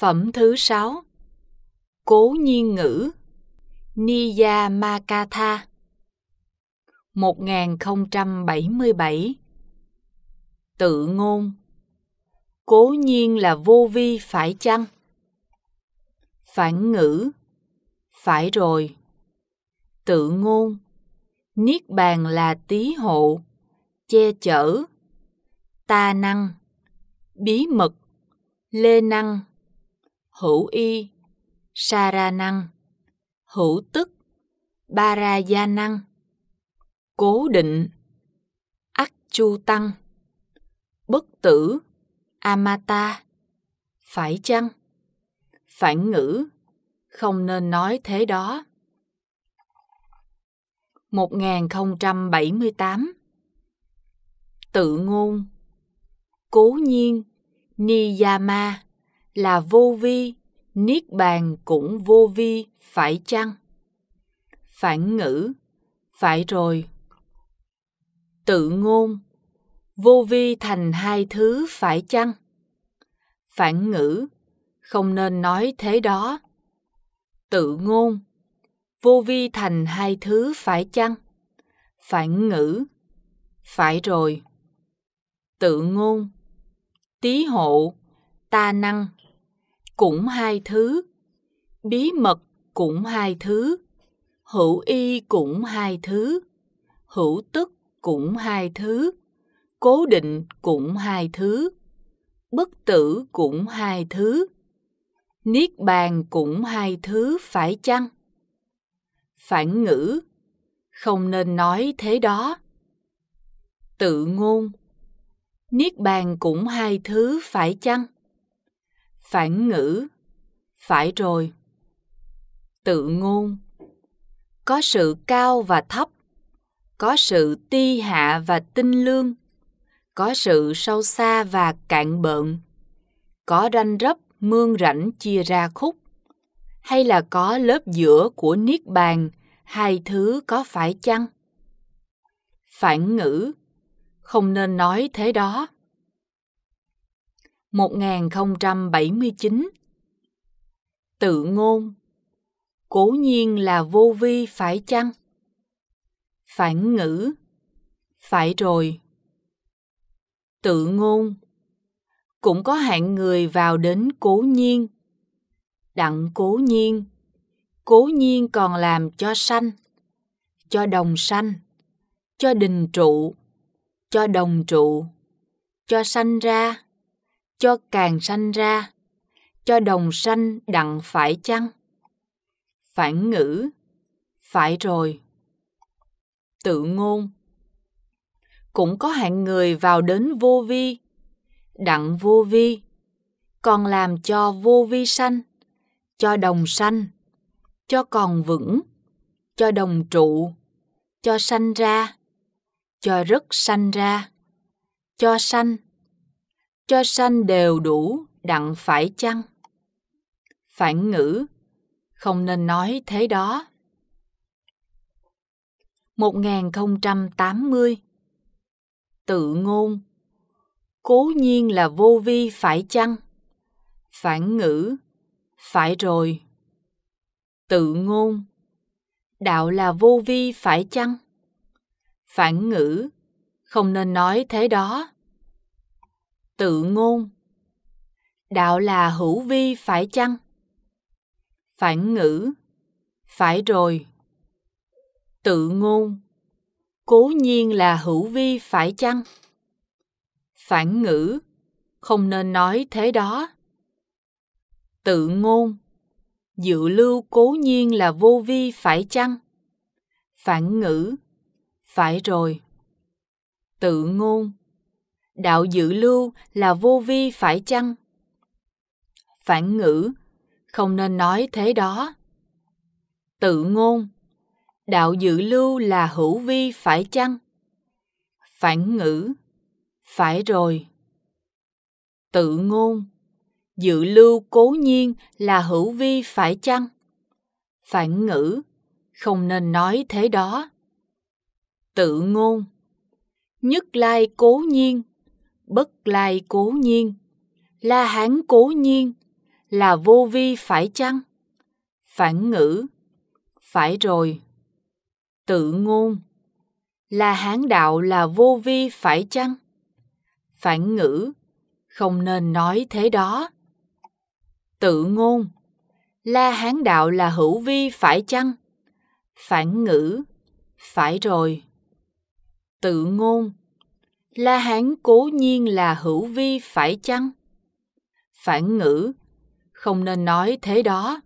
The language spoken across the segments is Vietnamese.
Phẩm thứ sáu Cố nhiên ngữ Niya Makatha 1077 Tự ngôn Cố nhiên là vô vi phải chăng? Phản ngữ Phải rồi Tự ngôn Niết bàn là tí hộ Che chở Ta năng Bí mật Lê năng hữu y, năng, hữu tức, năng, cố định, ắc chu tăng, bất tử, amata, phải chăng? Phản ngữ, không nên nói thế đó. 1078 Tự ngôn Cố nhiên Niyama là vô vi, niết bàn cũng vô vi phải chăng? Phản ngữ, phải rồi. Tự ngôn, vô vi thành hai thứ phải chăng? Phản ngữ, không nên nói thế đó. Tự ngôn, vô vi thành hai thứ phải chăng? Phản ngữ, phải rồi. Tự ngôn, tí hộ, ta năng cũng hai thứ bí mật cũng hai thứ hữu y cũng hai thứ hữu tức cũng hai thứ cố định cũng hai thứ bất tử cũng hai thứ niết bàn cũng hai thứ phải chăng phản ngữ không nên nói thế đó tự ngôn niết bàn cũng hai thứ phải chăng phản ngữ phải rồi tự ngôn có sự cao và thấp có sự ti hạ và tinh lương có sự sâu xa và cạn bợn có ranh rấp mương rãnh chia ra khúc hay là có lớp giữa của niết bàn hai thứ có phải chăng phản ngữ không nên nói thế đó 1079 Tự ngôn Cố nhiên là vô vi phải chăng? Phản ngữ Phải rồi Tự ngôn Cũng có hạng người vào đến cố nhiên Đặng cố nhiên Cố nhiên còn làm cho sanh Cho đồng sanh Cho đình trụ Cho đồng trụ Cho sanh ra cho càng sanh ra, cho đồng sanh đặng phải chăng? Phản ngữ, phải rồi. Tự ngôn Cũng có hạng người vào đến vô vi, đặng vô vi, còn làm cho vô vi sanh, cho đồng sanh, cho còn vững, cho đồng trụ, cho sanh ra, cho rất sanh ra, cho sanh cho sanh đều đủ đặng phải chăng phản ngữ không nên nói thế đó 1080 Tự ngôn Cố nhiên là vô vi phải chăng? Phản ngữ Phải rồi Tự ngôn Đạo là vô vi phải chăng? Phản ngữ Không nên nói thế đó tự ngôn đạo là hữu vi phải chăng phản ngữ phải rồi tự ngôn cố nhiên là hữu vi phải chăng phản ngữ không nên nói thế đó tự ngôn dự lưu cố nhiên là vô vi phải chăng phản ngữ phải rồi tự ngôn đạo dự lưu là vô vi phải chăng? Phản ngữ, không nên nói thế đó. Tự ngôn, đạo dự lưu là hữu vi phải chăng? Phản ngữ, phải rồi. Tự ngôn, dự lưu cố nhiên là hữu vi phải chăng? Phản ngữ, không nên nói thế đó. Tự ngôn, nhất lai cố nhiên bất lai cố nhiên, la hán cố nhiên, là vô vi phải chăng? Phản ngữ, phải rồi. Tự ngôn, là hán đạo là vô vi phải chăng? Phản ngữ, không nên nói thế đó. Tự ngôn, la hán đạo là hữu vi phải chăng? Phản ngữ, phải rồi. Tự ngôn, La Hán cố nhiên là hữu vi phải chăng? Phản ngữ, không nên nói thế đó.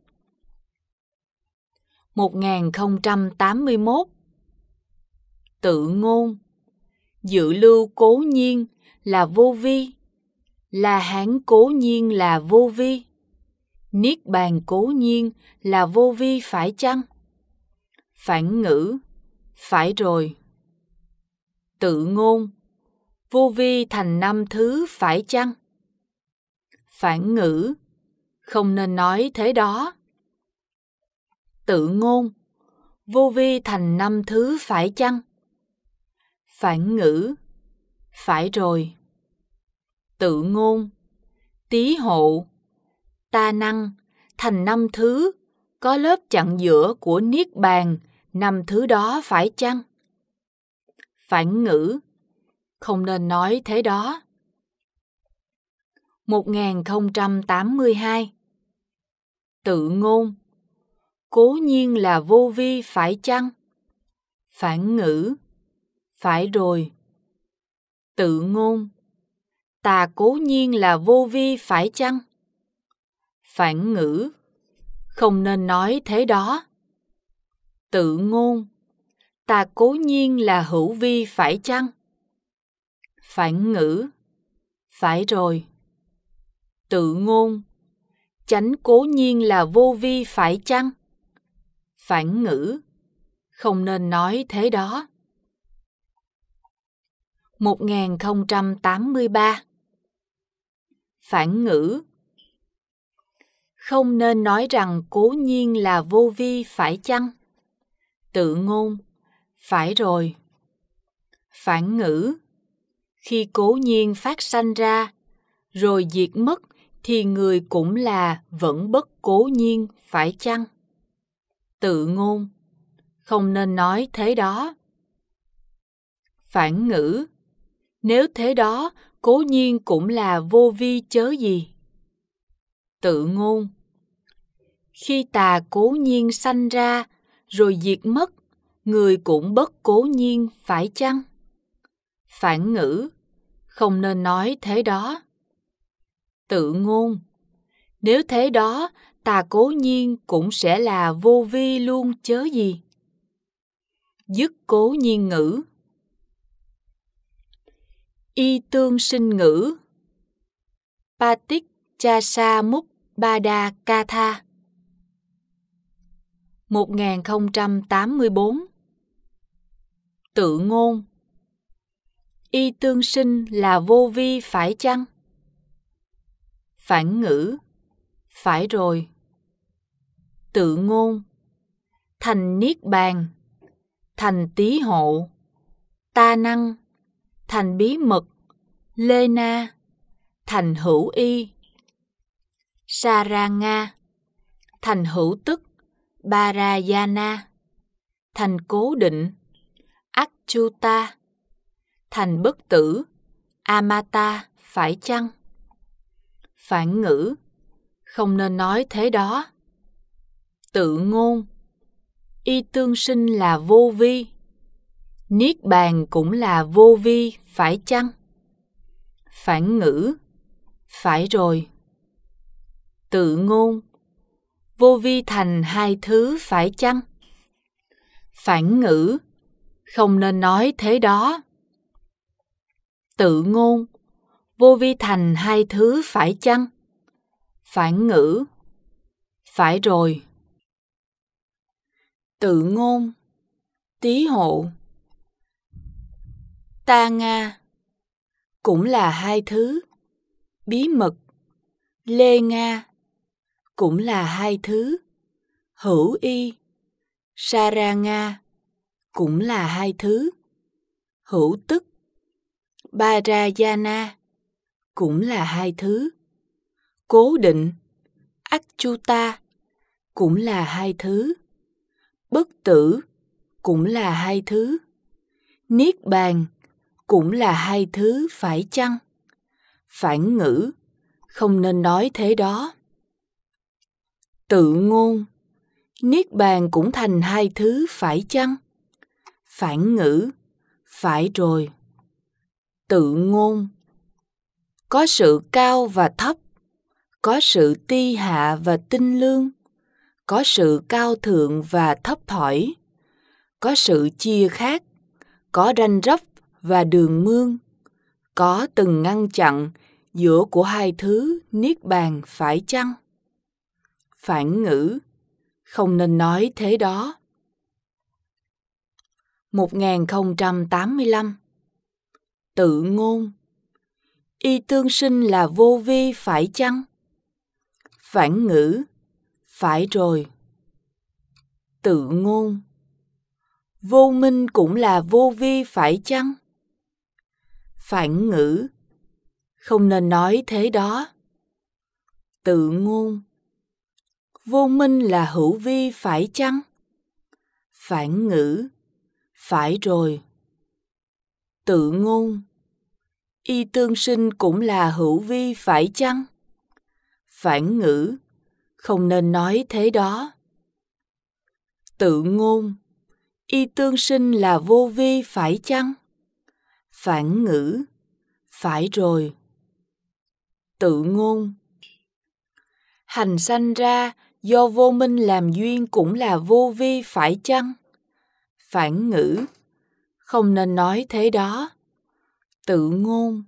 1081 Tự ngôn Dự lưu cố nhiên là vô vi La Hán cố nhiên là vô vi Niết bàn cố nhiên là vô vi phải chăng? Phản ngữ Phải rồi Tự ngôn vô vi thành năm thứ phải chăng? Phản ngữ, không nên nói thế đó. Tự ngôn, vô vi thành năm thứ phải chăng? Phản ngữ, phải rồi. Tự ngôn, tí hộ, ta năng, thành năm thứ, có lớp chặn giữa của niết bàn, năm thứ đó phải chăng? Phản ngữ, không nên nói thế đó. 1082 Tự ngôn Cố nhiên là vô vi phải chăng? Phản ngữ Phải rồi Tự ngôn Tà cố nhiên là vô vi phải chăng? Phản ngữ Không nên nói thế đó. Tự ngôn Tà cố nhiên là hữu vi phải chăng? phản ngữ phải rồi tự ngôn chánh cố nhiên là vô vi phải chăng phản ngữ không nên nói thế đó 1083 Phản ngữ Không nên nói rằng cố nhiên là vô vi phải chăng? Tự ngôn Phải rồi Phản ngữ khi cố nhiên phát sanh ra rồi diệt mất thì người cũng là vẫn bất cố nhiên phải chăng tự ngôn không nên nói thế đó phản ngữ nếu thế đó cố nhiên cũng là vô vi chớ gì tự ngôn khi tà cố nhiên sanh ra rồi diệt mất người cũng bất cố nhiên phải chăng phản ngữ không nên nói thế đó. Tự ngôn Nếu thế đó, ta cố nhiên cũng sẽ là vô vi luôn chớ gì. Dứt cố nhiên ngữ Y tương sinh ngữ Patik sa Múc ba đa ca tha 1084 Tự ngôn y tương sinh là vô vi phải chăng? Phản ngữ, phải rồi. Tự ngôn, thành niết bàn, thành tí hộ, ta năng, thành bí mật, lê na, thành hữu y, sa ra nga, thành hữu tức, ba ra gia na, thành cố định, ác chu ta thành bất tử, Amata phải chăng? Phản ngữ, không nên nói thế đó. Tự ngôn, y tương sinh là vô vi, niết bàn cũng là vô vi phải chăng? Phản ngữ, phải rồi. Tự ngôn, vô vi thành hai thứ phải chăng? Phản ngữ, không nên nói thế đó tự ngôn vô vi thành hai thứ phải chăng phản ngữ phải rồi tự ngôn tí hộ ta nga cũng là hai thứ bí mật lê nga cũng là hai thứ hữu y sa ra nga cũng là hai thứ hữu tức Parayana cũng là hai thứ. Cố định Achuta cũng là hai thứ. Bất tử cũng là hai thứ. Niết bàn cũng là hai thứ phải chăng? Phản ngữ, không nên nói thế đó. Tự ngôn, niết bàn cũng thành hai thứ phải chăng? Phản ngữ, phải rồi tự ngôn có sự cao và thấp có sự ti hạ và tinh lương có sự cao thượng và thấp thỏi có sự chia khác có ranh rấp và đường mương có từng ngăn chặn giữa của hai thứ niết bàn phải chăng phản ngữ không nên nói thế đó 1085 tự ngôn y tương sinh là vô vi phải chăng phản ngữ phải rồi tự ngôn vô minh cũng là vô vi phải chăng phản ngữ không nên nói thế đó tự ngôn vô minh là hữu vi phải chăng phản ngữ phải rồi tự ngôn y tương sinh cũng là hữu vi phải chăng phản ngữ không nên nói thế đó tự ngôn y tương sinh là vô vi phải chăng phản ngữ phải rồi tự ngôn hành sanh ra do vô minh làm duyên cũng là vô vi phải chăng phản ngữ không nên nói thế đó. Tự ngôn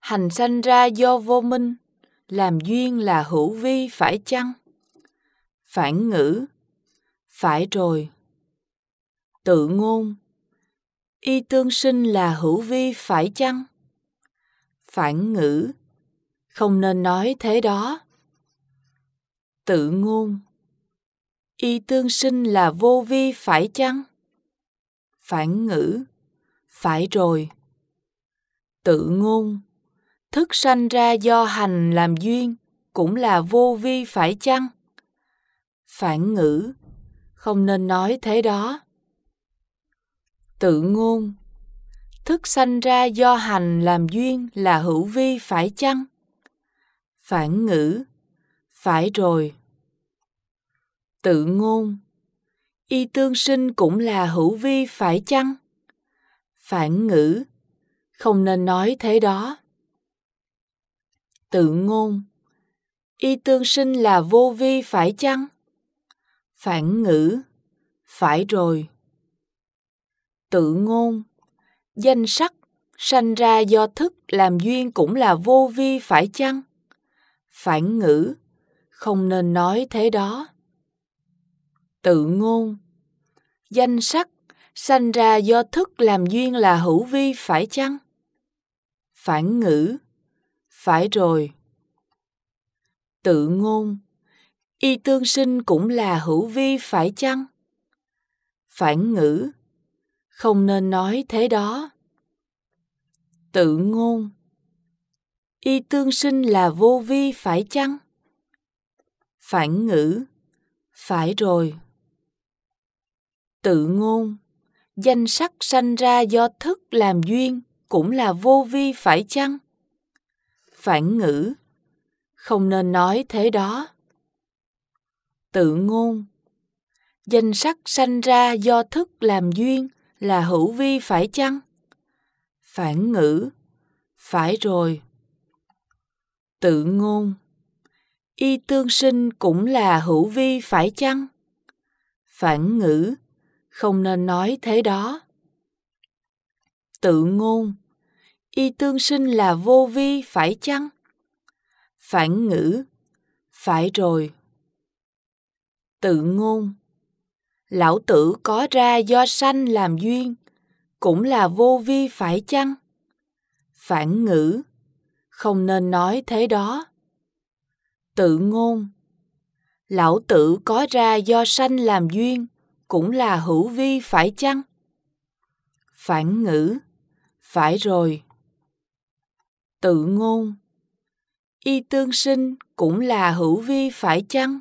Hành sanh ra do vô minh, làm duyên là hữu vi phải chăng? Phản ngữ Phải rồi. Tự ngôn Y tương sinh là hữu vi phải chăng? Phản ngữ Không nên nói thế đó. Tự ngôn Y tương sinh là vô vi phải chăng? phản ngữ phải rồi tự ngôn thức sanh ra do hành làm duyên cũng là vô vi phải chăng phản ngữ không nên nói thế đó tự ngôn thức sanh ra do hành làm duyên là hữu vi phải chăng phản ngữ phải rồi tự ngôn y tương sinh cũng là hữu vi phải chăng phản ngữ không nên nói thế đó tự ngôn y tương sinh là vô vi phải chăng phản ngữ phải rồi tự ngôn danh sắc sanh ra do thức làm duyên cũng là vô vi phải chăng phản ngữ không nên nói thế đó tự ngôn danh sắc sanh ra do thức làm duyên là hữu vi phải chăng phản ngữ phải rồi tự ngôn y tương sinh cũng là hữu vi phải chăng phản ngữ không nên nói thế đó tự ngôn y tương sinh là vô vi phải chăng phản ngữ phải rồi tự ngôn danh sắc sanh ra do thức làm duyên cũng là vô vi phải chăng phản ngữ không nên nói thế đó tự ngôn danh sắc sanh ra do thức làm duyên là hữu vi phải chăng phản ngữ phải rồi tự ngôn y tương sinh cũng là hữu vi phải chăng phản ngữ không nên nói thế đó tự ngôn y tương sinh là vô vi phải chăng phản ngữ phải rồi tự ngôn lão tử có ra do sanh làm duyên cũng là vô vi phải chăng phản ngữ không nên nói thế đó tự ngôn lão tử có ra do sanh làm duyên cũng là hữu vi phải chăng phản ngữ phải rồi tự ngôn y tương sinh cũng là hữu vi phải chăng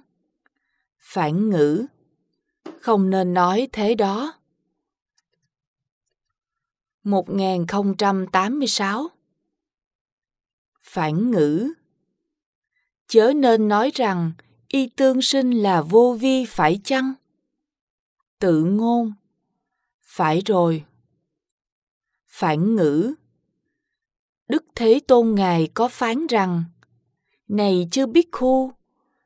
phản ngữ không nên nói thế đó 1086 Phản ngữ Chớ nên nói rằng y tương sinh là vô vi phải chăng? tự ngôn phải rồi phản ngữ đức thế tôn ngài có phán rằng này chưa biết khu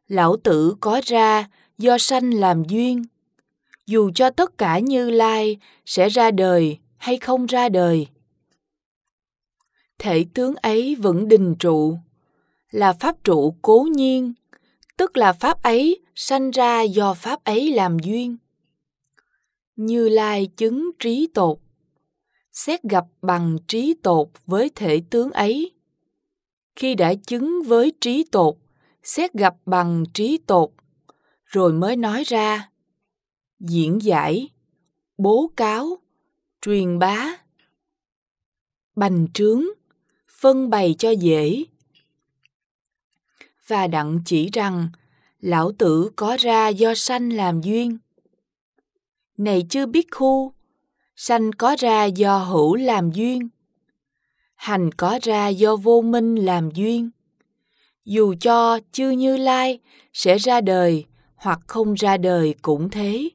lão tử có ra do sanh làm duyên dù cho tất cả như lai sẽ ra đời hay không ra đời thể tướng ấy vẫn đình trụ là pháp trụ cố nhiên tức là pháp ấy sanh ra do pháp ấy làm duyên như Lai chứng trí tột. Xét gặp bằng trí tột với thể tướng ấy. Khi đã chứng với trí tột, xét gặp bằng trí tột, rồi mới nói ra. Diễn giải, bố cáo, truyền bá. Bành trướng, phân bày cho dễ. Và đặng chỉ rằng, lão tử có ra do sanh làm duyên này chưa biết khu sanh có ra do hữu làm duyên hành có ra do vô minh làm duyên dù cho chư như lai sẽ ra đời hoặc không ra đời cũng thế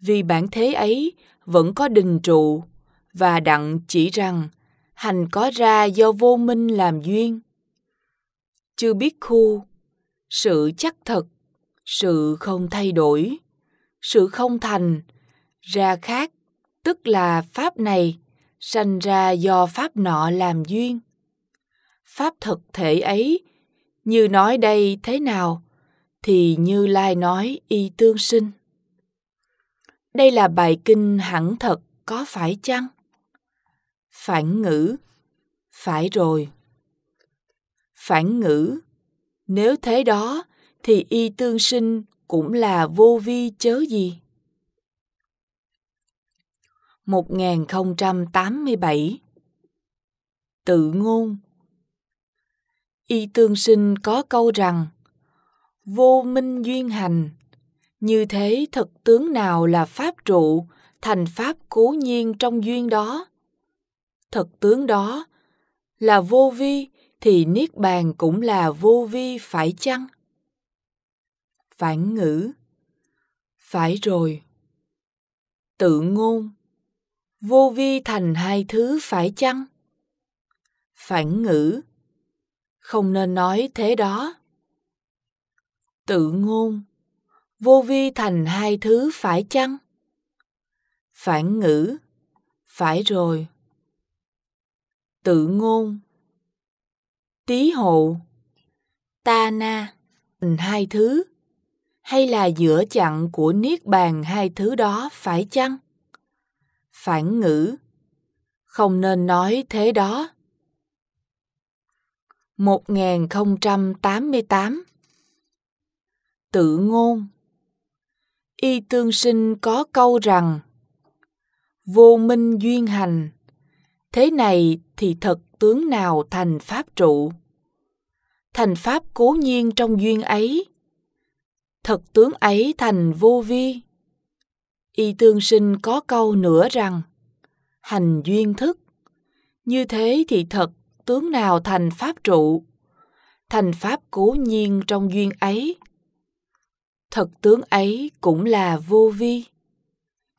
vì bản thế ấy vẫn có đình trụ và đặng chỉ rằng hành có ra do vô minh làm duyên chưa biết khu sự chắc thật sự không thay đổi sự không thành ra khác tức là pháp này sanh ra do pháp nọ làm duyên pháp thực thể ấy như nói đây thế nào thì như lai nói y tương sinh đây là bài kinh hẳn thật có phải chăng phản ngữ phải rồi phản ngữ nếu thế đó thì y tương sinh cũng là vô vi chớ gì. 1087 Tự ngôn Y tương sinh có câu rằng Vô minh duyên hành Như thế thật tướng nào là pháp trụ Thành pháp cố nhiên trong duyên đó Thật tướng đó là vô vi Thì niết bàn cũng là vô vi phải chăng? phản ngữ phải rồi tự ngôn vô vi thành hai thứ phải chăng phản ngữ không nên nói thế đó tự ngôn vô vi thành hai thứ phải chăng phản ngữ phải rồi tự ngôn tí hộ ta na thành hai thứ hay là giữa chặn của niết bàn hai thứ đó phải chăng phản ngữ không nên nói thế đó 1088 Tự ngôn Y tương sinh có câu rằng Vô minh duyên hành Thế này thì thật tướng nào thành pháp trụ Thành pháp cố nhiên trong duyên ấy thật tướng ấy thành vô vi. Y tương sinh có câu nữa rằng, hành duyên thức, như thế thì thật tướng nào thành pháp trụ, thành pháp cố nhiên trong duyên ấy. Thật tướng ấy cũng là vô vi,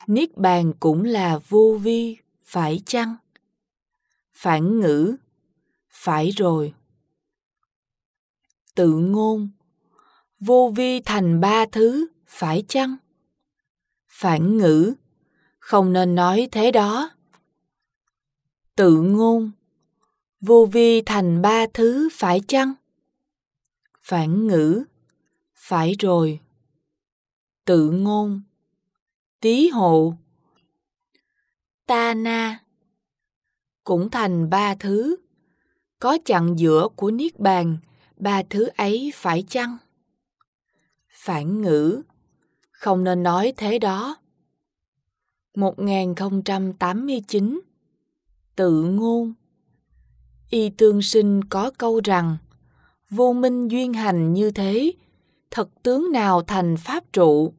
niết bàn cũng là vô vi, phải chăng? Phản ngữ, phải rồi. Tự ngôn vô vi thành ba thứ, phải chăng? Phản ngữ, không nên nói thế đó. Tự ngôn, vô vi thành ba thứ, phải chăng? Phản ngữ, phải rồi. Tự ngôn, tí hộ, ta na, cũng thành ba thứ, có chặn giữa của niết bàn, ba thứ ấy phải chăng? phản ngữ. Không nên nói thế đó. 1089 Tự ngôn Y tương sinh có câu rằng Vô minh duyên hành như thế Thật tướng nào thành pháp trụ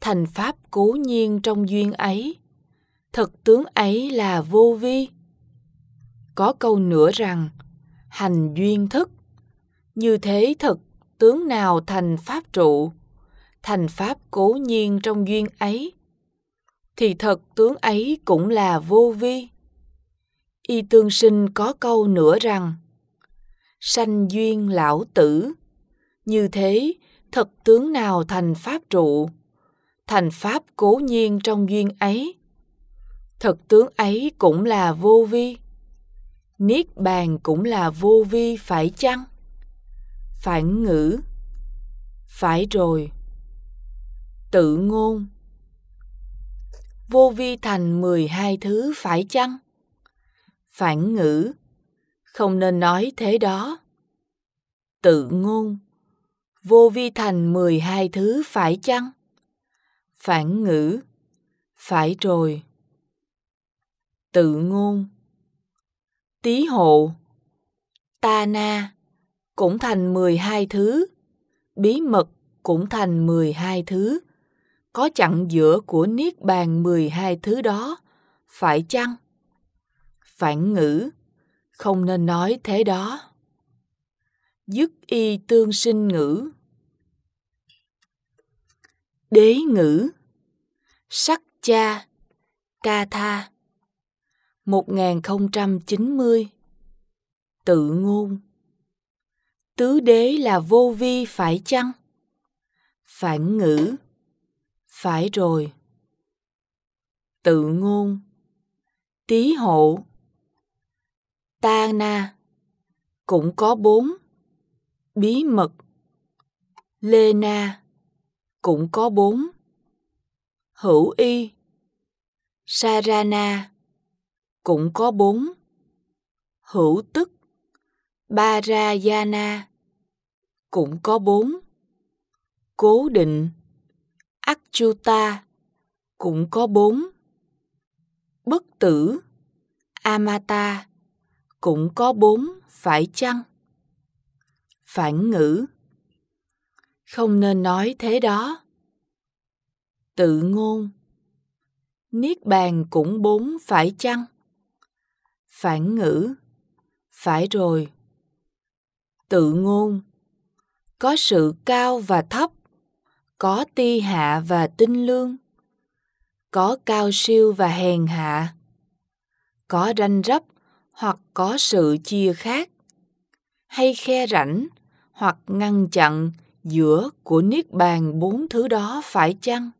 Thành pháp cố nhiên trong duyên ấy Thật tướng ấy là vô vi Có câu nữa rằng Hành duyên thức Như thế thật tướng nào thành pháp trụ thành pháp cố nhiên trong duyên ấy thì thật tướng ấy cũng là vô vi y tương sinh có câu nữa rằng sanh duyên lão tử như thế thật tướng nào thành pháp trụ thành pháp cố nhiên trong duyên ấy thật tướng ấy cũng là vô vi niết bàn cũng là vô vi phải chăng phản ngữ phải rồi tự ngôn vô vi thành 12 thứ phải chăng phản ngữ không nên nói thế đó tự ngôn vô vi thành 12 thứ phải chăng phản ngữ phải rồi tự ngôn tí hộ ta na cũng thành 12 thứ, bí mật cũng thành 12 thứ. Có chặn giữa của niết bàn 12 thứ đó, phải chăng? Phản ngữ, không nên nói thế đó. Dứt y tương sinh ngữ. Đế ngữ, sắc cha, ca tha. 1090 Tự ngôn tứ đế là vô vi phải chăng phản ngữ phải rồi tự ngôn tí hộ ta na cũng có bốn bí mật lê na cũng có bốn hữu y sarana cũng có bốn hữu tức ba ra gia na cũng có bốn. Cố định, Akchuta cũng có bốn. Bất tử, Amata cũng có bốn phải chăng? Phản ngữ Không nên nói thế đó. Tự ngôn Niết bàn cũng bốn phải chăng? Phản ngữ Phải rồi. Tự ngôn có sự cao và thấp có ti hạ và tinh lương có cao siêu và hèn hạ có ranh rấp hoặc có sự chia khác hay khe rãnh hoặc ngăn chặn giữa của niết bàn bốn thứ đó phải chăng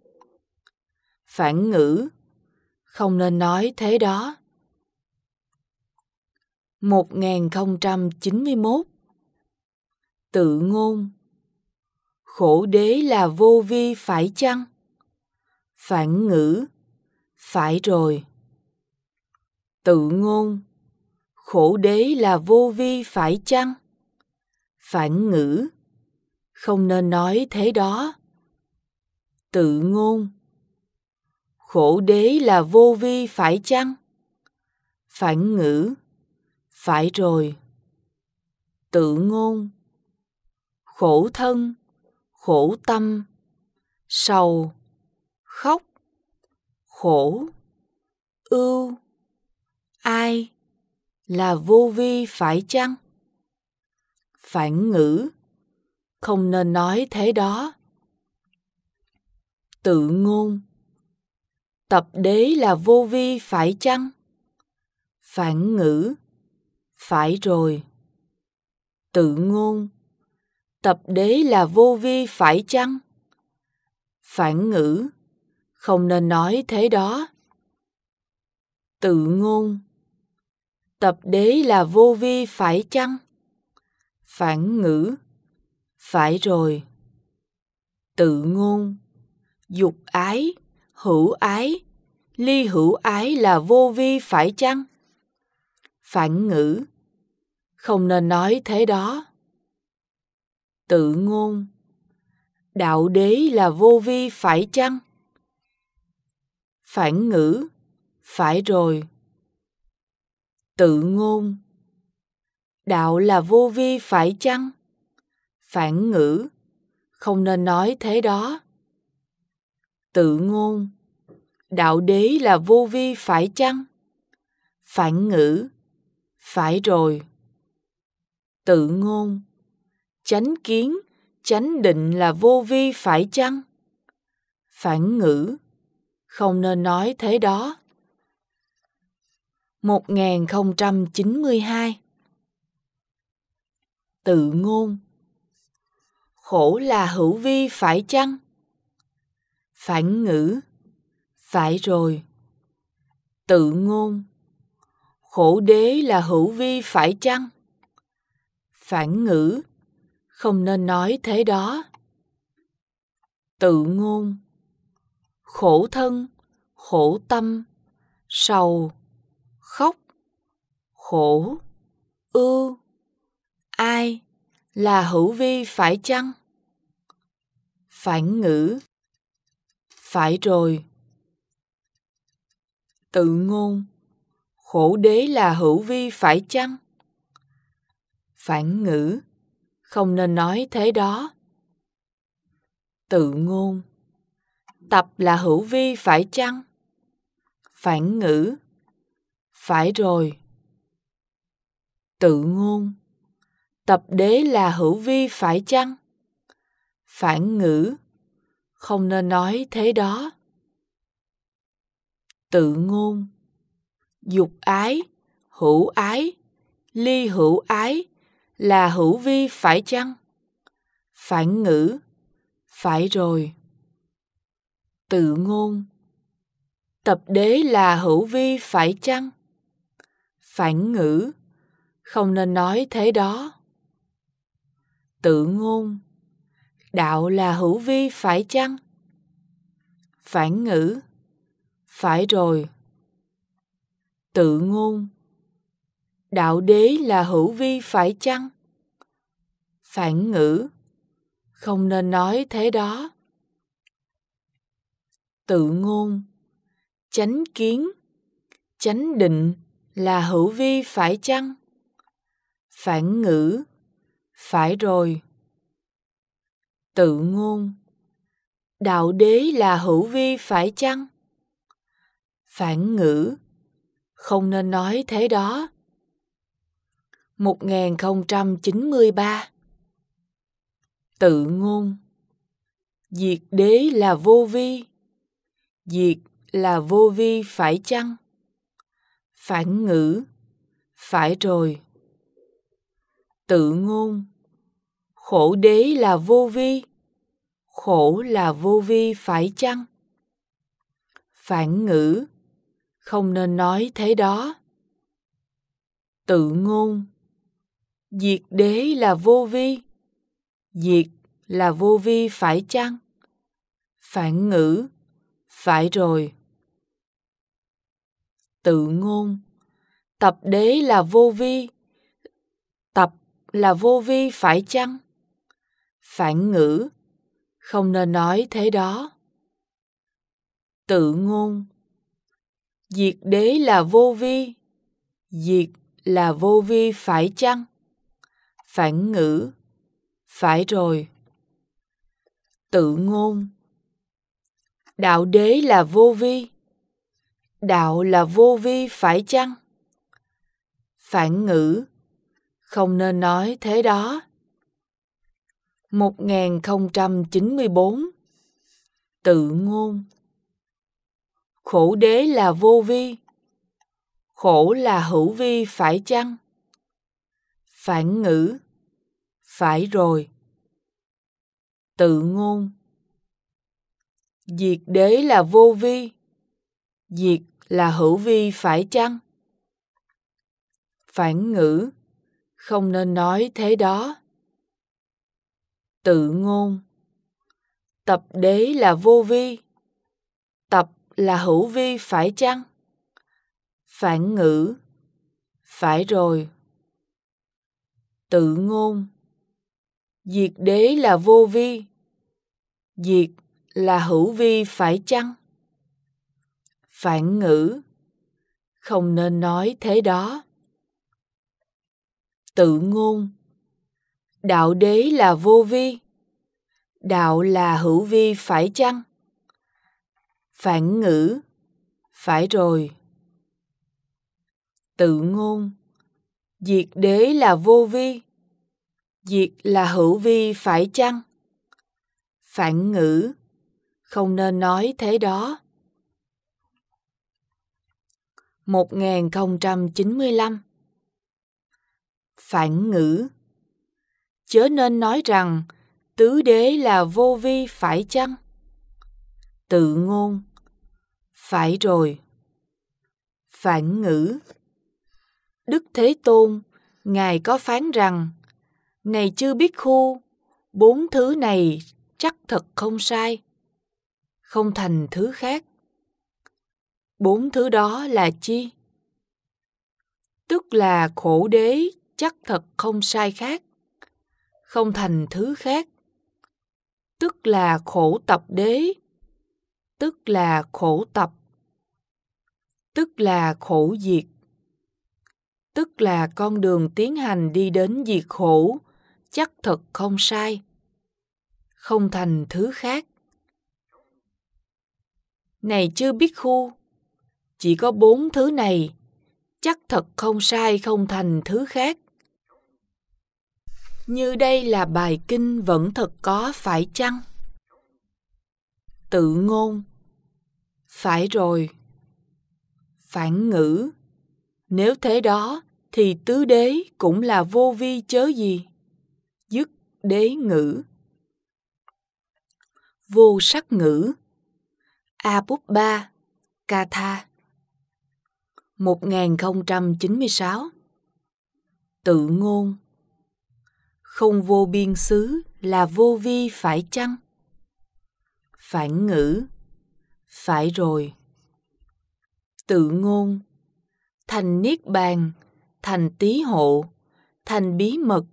phản ngữ không nên nói thế đó 1091 tự ngôn khổ đế là vô vi phải chăng phản ngữ phải rồi tự ngôn khổ đế là vô vi phải chăng phản ngữ không nên nói thế đó tự ngôn khổ đế là vô vi phải chăng phản ngữ phải rồi tự ngôn khổ thân khổ tâm sầu khóc khổ ưu ai là vô vi phải chăng phản ngữ không nên nói thế đó tự ngôn tập đế là vô vi phải chăng phản ngữ phải rồi tự ngôn tập đế là vô vi phải chăng? Phản ngữ, không nên nói thế đó. Tự ngôn, tập đế là vô vi phải chăng? Phản ngữ, phải rồi. Tự ngôn, dục ái, hữu ái, ly hữu ái là vô vi phải chăng? Phản ngữ, không nên nói thế đó tự ngôn đạo đế là vô vi phải chăng phản ngữ phải rồi tự ngôn đạo là vô vi phải chăng phản ngữ không nên nói thế đó tự ngôn đạo đế là vô vi phải chăng phản ngữ phải rồi tự ngôn chánh kiến chánh định là vô vi phải chăng phản ngữ không nên nói thế đó 1092 Tự ngôn Khổ là hữu vi phải chăng? Phản ngữ Phải rồi Tự ngôn Khổ đế là hữu vi phải chăng? Phản ngữ không nên nói thế đó tự ngôn khổ thân khổ tâm sầu khóc khổ ư ai là hữu vi phải chăng phản ngữ phải rồi tự ngôn khổ đế là hữu vi phải chăng phản ngữ không nên nói thế đó. Tự ngôn Tập là hữu vi phải chăng? Phản ngữ Phải rồi. Tự ngôn Tập đế là hữu vi phải chăng? Phản ngữ Không nên nói thế đó. Tự ngôn Dục ái, hữu ái, ly hữu ái, là hữu vi phải chăng? Phản ngữ, phải rồi. Tự ngôn, tập đế là hữu vi phải chăng? Phản ngữ, không nên nói thế đó. Tự ngôn, đạo là hữu vi phải chăng? Phản ngữ, phải rồi. Tự ngôn, đạo đế là hữu vi phải chăng phản ngữ không nên nói thế đó tự ngôn chánh kiến chánh định là hữu vi phải chăng phản ngữ phải rồi tự ngôn đạo đế là hữu vi phải chăng phản ngữ không nên nói thế đó 1093 Tự ngôn Diệt đế là vô vi Diệt là vô vi phải chăng? Phản ngữ Phải rồi Tự ngôn Khổ đế là vô vi Khổ là vô vi phải chăng? Phản ngữ Không nên nói thế đó Tự ngôn diệt đế là vô vi diệt là vô vi phải chăng phản ngữ phải rồi tự ngôn tập đế là vô vi tập là vô vi phải chăng phản ngữ không nên nói thế đó tự ngôn diệt đế là vô vi diệt là vô vi phải chăng phản ngữ phải rồi tự ngôn đạo đế là vô vi đạo là vô vi phải chăng phản ngữ không nên nói thế đó 1094 Tự ngôn Khổ đế là vô vi Khổ là hữu vi phải chăng? phản ngữ phải rồi tự ngôn diệt đế là vô vi diệt là hữu vi phải chăng phản ngữ không nên nói thế đó tự ngôn tập đế là vô vi tập là hữu vi phải chăng phản ngữ phải rồi tự ngôn diệt đế là vô vi diệt là hữu vi phải chăng phản ngữ không nên nói thế đó tự ngôn đạo đế là vô vi đạo là hữu vi phải chăng phản ngữ phải rồi tự ngôn diệt đế là vô vi diệt là hữu vi phải chăng phản ngữ không nên nói thế đó 1095 Phản ngữ Chớ nên nói rằng tứ đế là vô vi phải chăng? Tự ngôn Phải rồi Phản ngữ Đức Thế Tôn, Ngài có phán rằng, Ngày chưa biết khu, bốn thứ này chắc thật không sai, không thành thứ khác. Bốn thứ đó là chi? Tức là khổ đế chắc thật không sai khác, không thành thứ khác. Tức là khổ tập đế, tức là khổ tập, tức là khổ diệt tức là con đường tiến hành đi đến diệt khổ chắc thật không sai không thành thứ khác này chưa biết khu chỉ có bốn thứ này chắc thật không sai không thành thứ khác như đây là bài kinh vẫn thật có phải chăng tự ngôn phải rồi phản ngữ nếu thế đó thì tứ đế cũng là vô vi chớ gì dứt đế ngữ vô sắc ngữ a Abubba Katha 1096 Tự ngôn Không vô biên xứ là vô vi phải chăng? Phản ngữ Phải rồi Tự ngôn Thành niết bàn thành tí hộ, thành bí mật,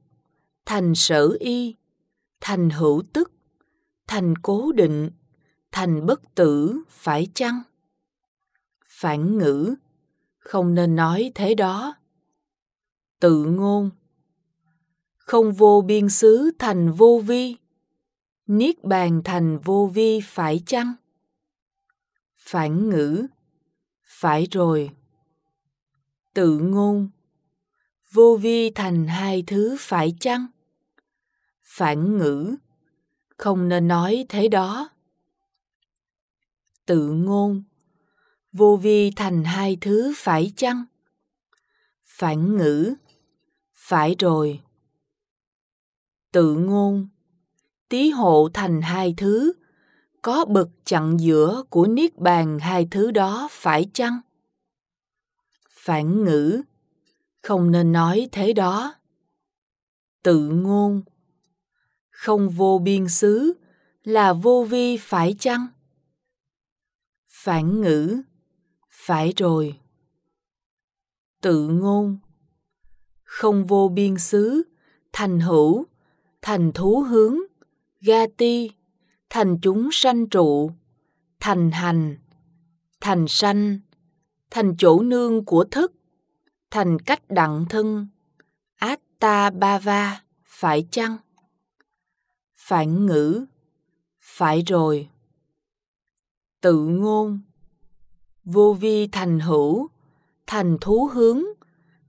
thành sở y, thành hữu tức, thành cố định, thành bất tử phải chăng? Phản ngữ, không nên nói thế đó. Tự ngôn Không vô biên xứ thành vô vi, niết bàn thành vô vi phải chăng? Phản ngữ Phải rồi. Tự ngôn vô vi thành hai thứ phải chăng phản ngữ không nên nói thế đó tự ngôn vô vi thành hai thứ phải chăng phản ngữ phải rồi tự ngôn tí hộ thành hai thứ có bậc chặn giữa của niết bàn hai thứ đó phải chăng phản ngữ không nên nói thế đó tự ngôn không vô biên xứ là vô vi phải chăng phản ngữ phải rồi tự ngôn không vô biên xứ thành hữu thành thú hướng ga ti thành chúng sanh trụ thành hành thành sanh thành chỗ nương của thức thành cách đặng thân atta bava phải chăng? Phản ngữ, phải rồi. Tự ngôn, vô vi thành hữu, thành thú hướng,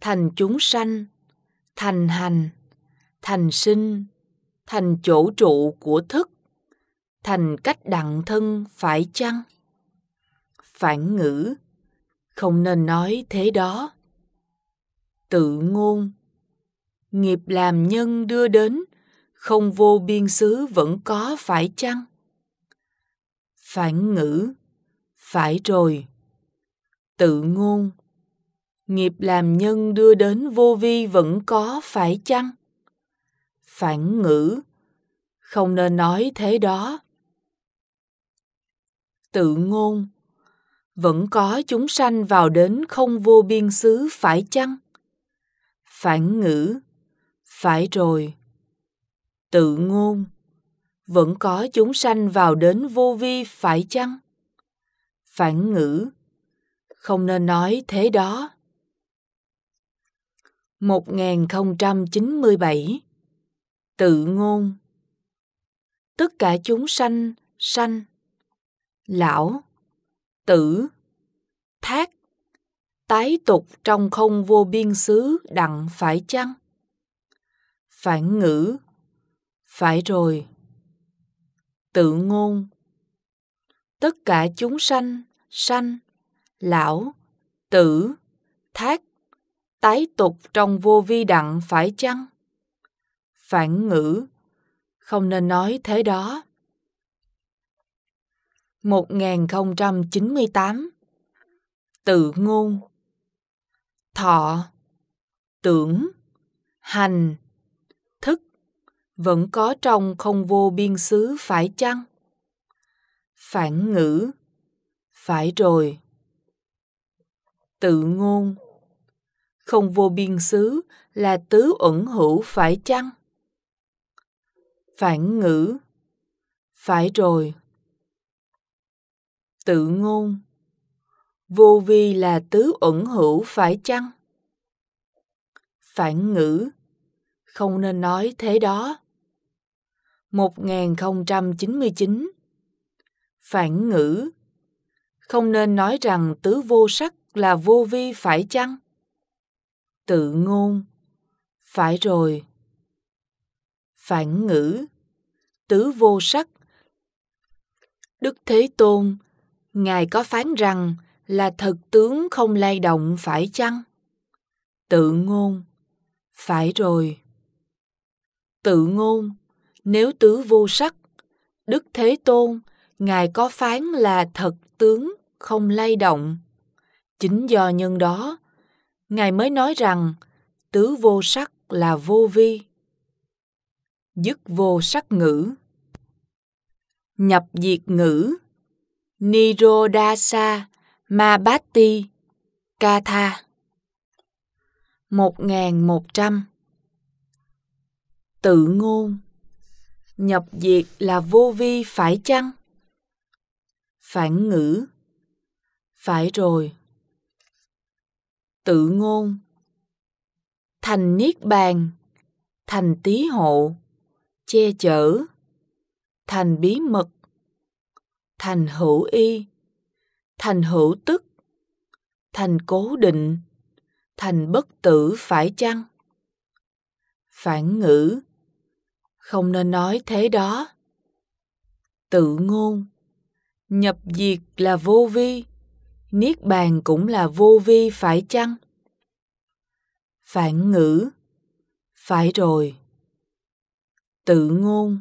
thành chúng sanh, thành hành, thành sinh, thành chỗ trụ của thức, thành cách đặng thân phải chăng? Phản ngữ, không nên nói thế đó tự ngôn. Nghiệp làm nhân đưa đến, không vô biên xứ vẫn có phải chăng? Phản ngữ, phải rồi. Tự ngôn, nghiệp làm nhân đưa đến vô vi vẫn có phải chăng? Phản ngữ, không nên nói thế đó. Tự ngôn, vẫn có chúng sanh vào đến không vô biên xứ phải chăng? phản ngữ phải rồi tự ngôn vẫn có chúng sanh vào đến vô vi phải chăng phản ngữ không nên nói thế đó 1097 Tự ngôn Tất cả chúng sanh, sanh Lão Tử Thác tái tục trong không vô biên xứ đặng phải chăng? Phản ngữ Phải rồi Tự ngôn Tất cả chúng sanh, sanh, lão, tử, thác, tái tục trong vô vi đặng phải chăng? Phản ngữ Không nên nói thế đó. 1098 Tự ngôn thọ tưởng hành thức vẫn có trong không vô biên xứ phải chăng phản ngữ phải rồi tự ngôn không vô biên xứ là tứ uẩn hữu phải chăng phản ngữ phải rồi tự ngôn vô vi là tứ uẩn hữu phải chăng phản ngữ không nên nói thế đó 1099 phản ngữ không nên nói rằng tứ vô sắc là vô vi phải chăng tự ngôn phải rồi phản ngữ tứ vô sắc đức thế tôn ngài có phán rằng là thật tướng không lay động phải chăng? Tự ngôn, phải rồi. Tự ngôn, nếu tứ vô sắc, Đức Thế Tôn, Ngài có phán là thật tướng không lay động. Chính do nhân đó, Ngài mới nói rằng tứ vô sắc là vô vi. Dứt vô sắc ngữ Nhập diệt ngữ Nirodasa Mabati Katha 1100 Tự ngôn Nhập diệt là vô vi phải chăng? Phản ngữ Phải rồi Tự ngôn Thành niết bàn Thành tí hộ Che chở Thành bí mật Thành hữu y thành hữu tức thành cố định thành bất tử phải chăng phản ngữ không nên nói thế đó tự ngôn nhập diệt là vô vi niết bàn cũng là vô vi phải chăng phản ngữ phải rồi tự ngôn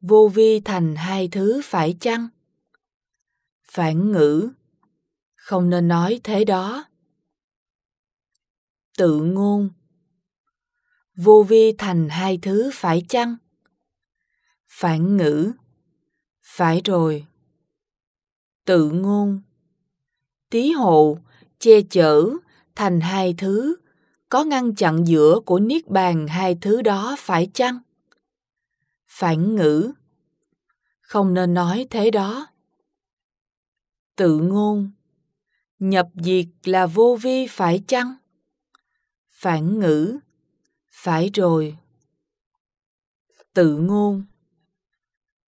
vô vi thành hai thứ phải chăng phản ngữ không nên nói thế đó tự ngôn vô vi thành hai thứ phải chăng phản ngữ phải rồi tự ngôn tí hộ che chở thành hai thứ có ngăn chặn giữa của niết bàn hai thứ đó phải chăng phản ngữ không nên nói thế đó tự ngôn nhập diệt là vô vi phải chăng phản ngữ phải rồi tự ngôn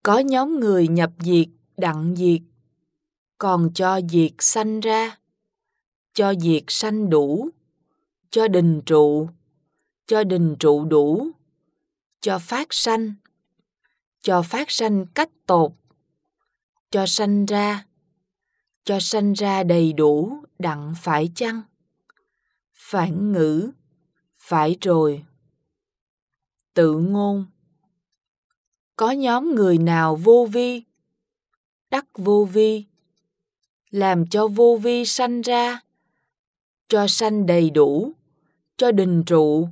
có nhóm người nhập diệt đặng diệt còn cho diệt sanh ra cho diệt sanh đủ cho đình trụ cho đình trụ đủ cho phát sanh cho phát sanh cách tột cho sanh ra cho sanh ra đầy đủ đặng phải chăng phản ngữ phải rồi tự ngôn có nhóm người nào vô vi đắc vô vi làm cho vô vi sanh ra cho sanh đầy đủ cho đình trụ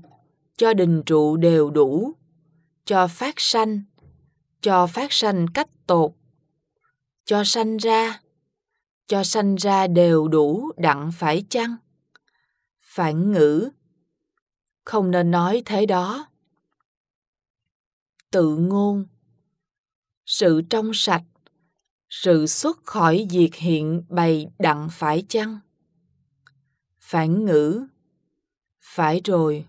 cho đình trụ đều đủ cho phát sanh cho phát sanh cách tột cho sanh ra cho sanh ra đều đủ đặng phải chăng? Phản ngữ Không nên nói thế đó. Tự ngôn Sự trong sạch Sự xuất khỏi diệt hiện bày đặng phải chăng? Phản ngữ Phải rồi.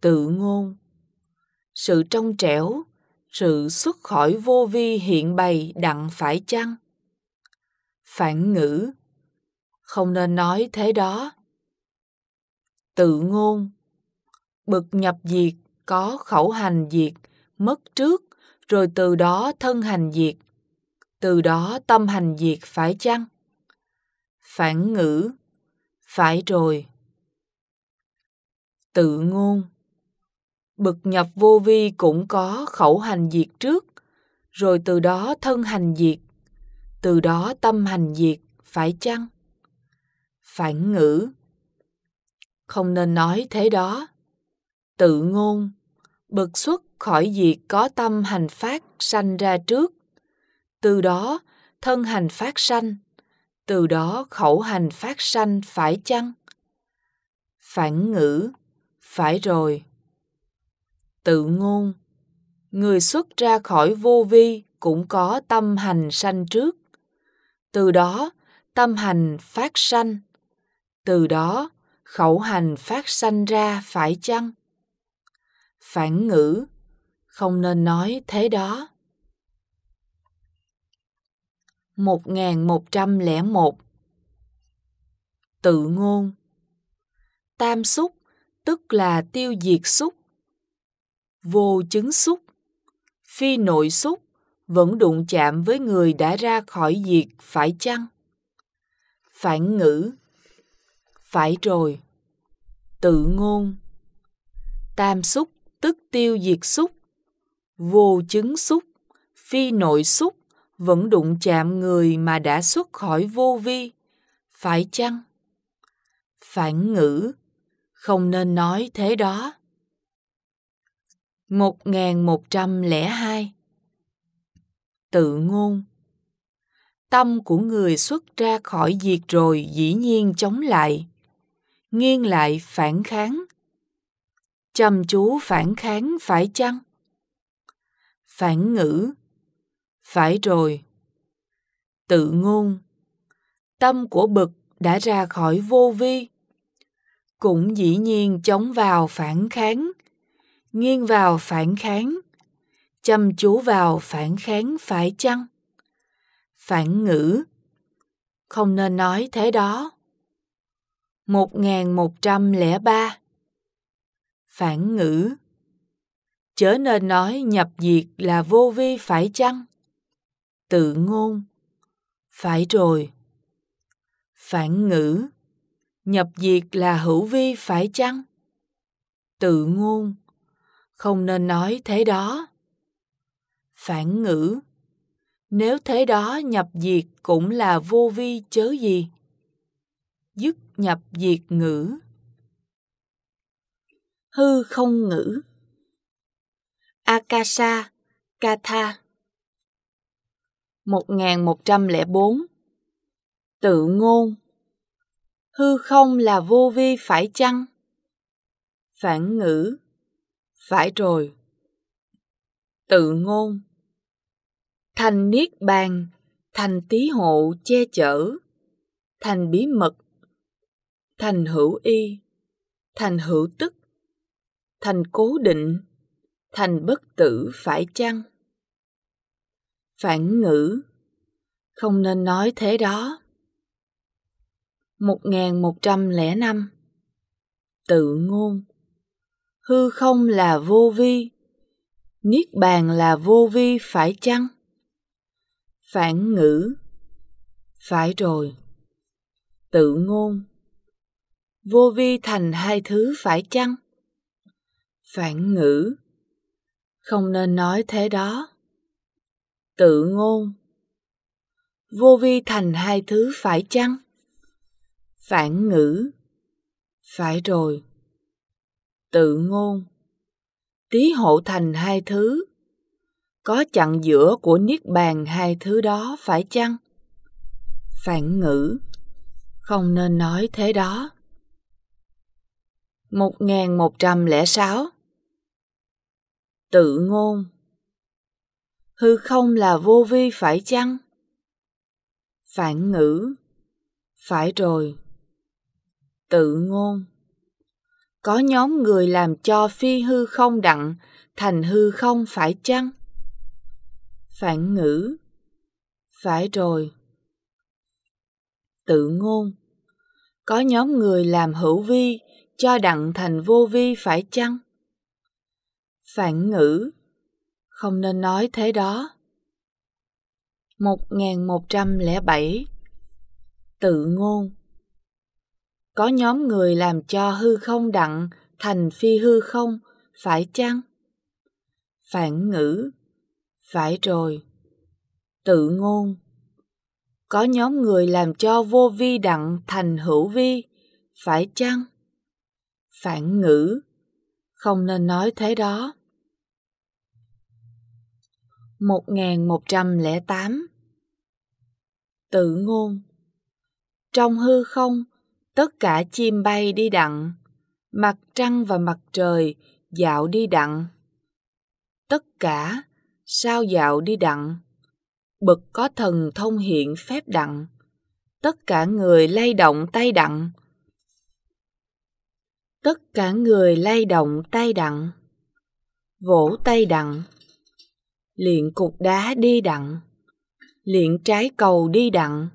Tự ngôn Sự trong trẻo Sự xuất khỏi vô vi hiện bày đặng phải chăng? phản ngữ không nên nói thế đó tự ngôn bực nhập diệt có khẩu hành diệt mất trước rồi từ đó thân hành diệt từ đó tâm hành diệt phải chăng phản ngữ phải rồi tự ngôn bực nhập vô vi cũng có khẩu hành diệt trước rồi từ đó thân hành diệt từ đó tâm hành diệt phải chăng phản ngữ không nên nói thế đó tự ngôn bực xuất khỏi diệt có tâm hành phát sanh ra trước từ đó thân hành phát sanh từ đó khẩu hành phát sanh phải chăng phản ngữ phải rồi tự ngôn người xuất ra khỏi vô vi cũng có tâm hành sanh trước từ đó, tâm hành phát sanh. Từ đó, khẩu hành phát sanh ra phải chăng? Phản ngữ, không nên nói thế đó. 1101 Tự ngôn Tam xúc tức là tiêu diệt xúc, vô chứng xúc, phi nội xúc, vẫn đụng chạm với người đã ra khỏi diệt phải chăng? Phản ngữ Phải rồi Tự ngôn Tam xúc tức tiêu diệt xúc Vô chứng xúc Phi nội xúc vẫn đụng chạm người mà đã xuất khỏi vô vi phải chăng phản ngữ không nên nói thế đó 1102 tự ngôn tâm của người xuất ra khỏi diệt rồi dĩ nhiên chống lại nghiêng lại phản kháng trầm chú phản kháng phải chăng phản ngữ phải rồi tự ngôn tâm của bực đã ra khỏi vô vi cũng dĩ nhiên chống vào phản kháng nghiêng vào phản kháng chăm chú vào phản kháng phải chăng phản ngữ không nên nói thế đó một một nghìn trăm lẻ ba Phản ngữ Chớ nên nói nhập diệt là vô vi phải chăng? Tự ngôn Phải rồi Phản ngữ Nhập diệt là hữu vi phải chăng? Tự ngôn Không nên nói thế đó phản ngữ. Nếu thế đó nhập diệt cũng là vô vi chớ gì. Dứt nhập diệt ngữ. Hư không ngữ. Akasha, Katha. 1104 Tự ngôn Hư không là vô vi phải chăng? Phản ngữ Phải rồi Tự ngôn thành niết bàn thành tí hộ che chở thành bí mật thành hữu y thành hữu tức thành cố định thành bất tử phải chăng phản ngữ không nên nói thế đó 1105 Tự ngôn Hư không là vô vi Niết bàn là vô vi phải chăng? phản ngữ phải rồi tự ngôn vô vi thành hai thứ phải chăng phản ngữ không nên nói thế đó tự ngôn vô vi thành hai thứ phải chăng phản ngữ phải rồi tự ngôn tí hộ thành hai thứ có chặn giữa của niết bàn hai thứ đó phải chăng phản ngữ không nên nói thế đó 1106 Tự ngôn Hư không là vô vi phải chăng? Phản ngữ Phải rồi Tự ngôn Có nhóm người làm cho phi hư không đặng thành hư không phải chăng? phản ngữ phải rồi tự ngôn có nhóm người làm hữu vi cho đặng thành vô vi phải chăng phản ngữ không nên nói thế đó 1107 Tự ngôn Có nhóm người làm cho hư không đặng thành phi hư không, phải chăng? Phản ngữ phải rồi. Tự ngôn. Có nhóm người làm cho vô vi đặng thành hữu vi, phải chăng? Phản ngữ. Không nên nói thế đó. 1108 Tự ngôn Trong hư không, tất cả chim bay đi đặng, mặt trăng và mặt trời dạo đi đặng. Tất cả sao dạo đi đặng bậc có thần thông hiện phép đặng tất cả người lay động tay đặng tất cả người lay động tay đặng vỗ tay đặng liền cục đá đi đặng liền trái cầu đi đặng